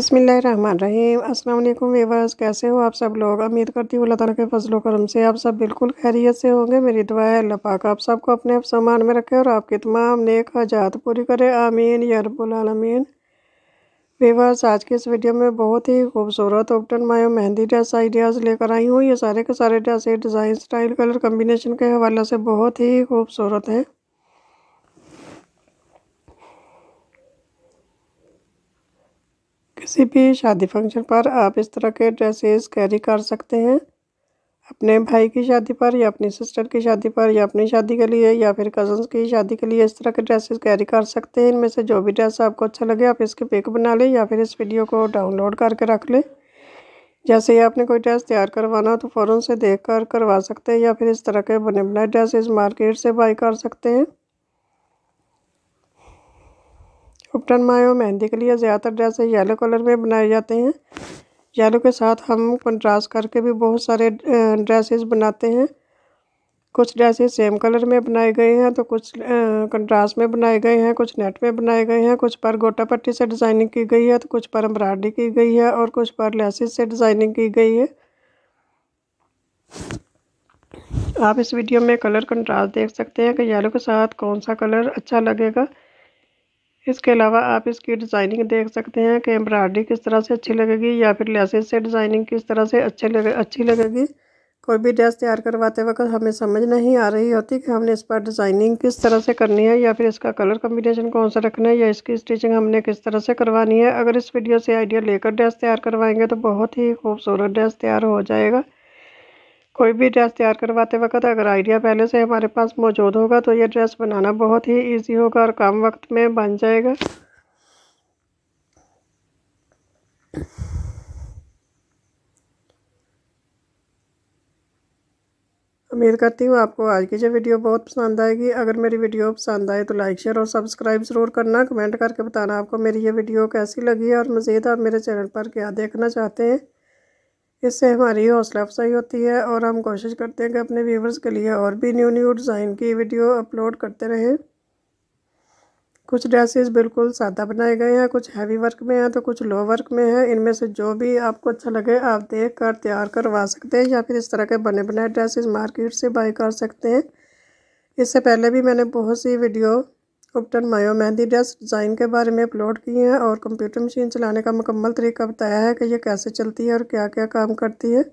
बसमीम अल्लाम वेवर्स कैसे हो आप सब लोग उम्मीद करती हूँ अल्लाह ताला के फजल करम से आप सब बिल्कुल खैरियत से होंगे मेरी दुआ है अल्लाह पाक आप सबको अपने आप सामान में रखे और आपके तमाम नेक हजात पूरी करे आमीन यारबालमीन वेवर्स आज के इस वीडियो में बहुत ही खूबसूरत ओपटन मायो मेहंदी ड्रेस आइडियाज़ लेकर आई हूँ ये सारे के सारे dress design style colour combination के हवाले से बहुत ही खूबसूरत हैं किसी भी शादी फंक्शन पर आप इस तरह के ड्रेसेस कैरी कर सकते हैं अपने भाई की शादी पर या अपनी सिस्टर की शादी पर या अपनी शादी के लिए या फिर कज़न्स की शादी के लिए इस तरह के ड्रेसेस कैरी कर सकते हैं इनमें से जो भी ड्रेस आपको अच्छा लगे आप इसके पिक बना लें या फिर इस वीडियो को डाउनलोड करके रख लें जैसे ही आपने कोई ड्रेस तैयार करवाना हो तो फ़ौरन से देख कर करवा सकते हैं या फिर इस तरह के बने बनाए ड्रेसेस मार्केट से बाई कर सकते हैं उपटन मायो मेहंदी के लिए ज़्यादातर ड्रेसें येलो कलर में बनाए जाते हैं येलो के साथ हम कंट्रास्ट करके भी बहुत सारे ड्रेसेस बनाते हैं कुछ ड्रेसेस सेम कलर में बनाए गए हैं तो कुछ कंट्रास्ट में बनाए गए हैं कुछ नेट में बनाए गए हैं कुछ पर गोटा पट्टी से डिज़ाइनिंग की गई है तो कुछ पर एम्ब्रॉयडरी की गई है और कुछ पर लेसिस से डिज़ाइनिंग की गई है आप इस वीडियो में कलर कंट्रास्ट देख सकते हैं कि येलो के साथ कौन सा कलर अच्छा लगेगा इसके अलावा आप इसकी डिज़ाइनिंग देख सकते हैं कि एम्ब्रॉयडरी किस तरह से अच्छी लगेगी या फिर लेसेज से डिज़ाइनिंग किस तरह से अच्छे लगे अच्छी लगेगी कोई भी ड्रेस तैयार करवाते वक्त हमें समझ नहीं आ रही होती कि हमने इस पर डिज़ाइनिंग किस तरह से करनी है या फिर इसका कलर कम्बिनेशन कौन सा रखना है या इसकी स्टिचिंग हमने किस तरह से करवानी है अगर इस वीडियो से आइडिया लेकर ड्रेस तैयार करवाएंगे तो बहुत ही खूबसूरत ड्रेस तैयार हो जाएगा कोई भी ड्रेस तैयार करवाते वक्त अगर आइडिया पहले से हमारे पास मौजूद होगा तो ये ड्रेस बनाना बहुत ही इजी होगा और कम वक्त में बन जाएगा उम्मीद करती हूँ आपको आज की जो वीडियो बहुत पसंद आएगी अगर मेरी वीडियो पसंद आए तो लाइक शेयर और सब्सक्राइब ज़रूर करना कमेंट करके बताना आपको मेरी ये वीडियो कैसी लगी है और मज़ीद आप मेरे चैनल पर क्या देखना चाहते हैं इससे हमारी हौसला अफजाई होती है और हम कोशिश करते हैं कि अपने व्यूवर्स के लिए और भी न्यू न्यू डिज़ाइन की वीडियो अपलोड करते रहें कुछ ड्रेसेस बिल्कुल सादा बनाए गए हैं कुछ हैवी वर्क में हैं तो कुछ लो वर्क में हैं इनमें से जो भी आपको अच्छा लगे आप देख कर तैयार करवा सकते हैं या फिर इस तरह के बने बनाए ड्रेसेस मार्केट से बाई कर सकते हैं इससे पहले भी मैंने बहुत सी वीडियो कुप्टन मायो मेहंदी ड्रेस डिज़ाइन के बारे में अपलोड की है और कंप्यूटर मशीन चलाने का मुकम्मल तरीका बताया है कि यह कैसे चलती है और क्या क्या काम करती है